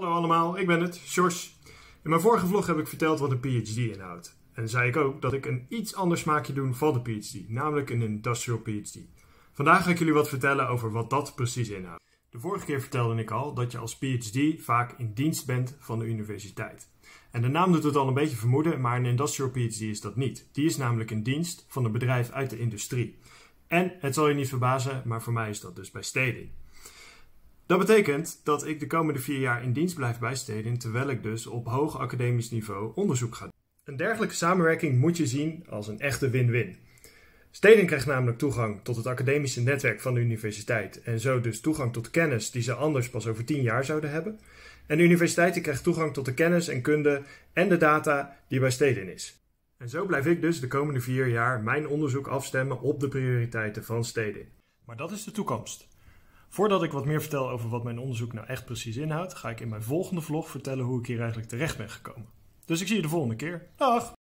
Hallo allemaal, ik ben het, Sjors. In mijn vorige vlog heb ik verteld wat een PhD inhoudt. En zei ik ook dat ik een iets anders smaakje doe van de PhD, namelijk een industrial PhD. Vandaag ga ik jullie wat vertellen over wat dat precies inhoudt. De vorige keer vertelde ik al dat je als PhD vaak in dienst bent van de universiteit. En de naam doet het al een beetje vermoeden, maar een industrial PhD is dat niet. Die is namelijk in dienst van een bedrijf uit de industrie. En het zal je niet verbazen, maar voor mij is dat dus bij steding. Dat betekent dat ik de komende vier jaar in dienst blijf bij Stedin, terwijl ik dus op hoog academisch niveau onderzoek ga doen. Een dergelijke samenwerking moet je zien als een echte win-win. Stedin krijgt namelijk toegang tot het academische netwerk van de universiteit en zo dus toegang tot kennis die ze anders pas over tien jaar zouden hebben. En de universiteit krijgt toegang tot de kennis en kunde en de data die bij Stedin is. En zo blijf ik dus de komende vier jaar mijn onderzoek afstemmen op de prioriteiten van Stedin. Maar dat is de toekomst. Voordat ik wat meer vertel over wat mijn onderzoek nou echt precies inhoudt, ga ik in mijn volgende vlog vertellen hoe ik hier eigenlijk terecht ben gekomen. Dus ik zie je de volgende keer. Dag!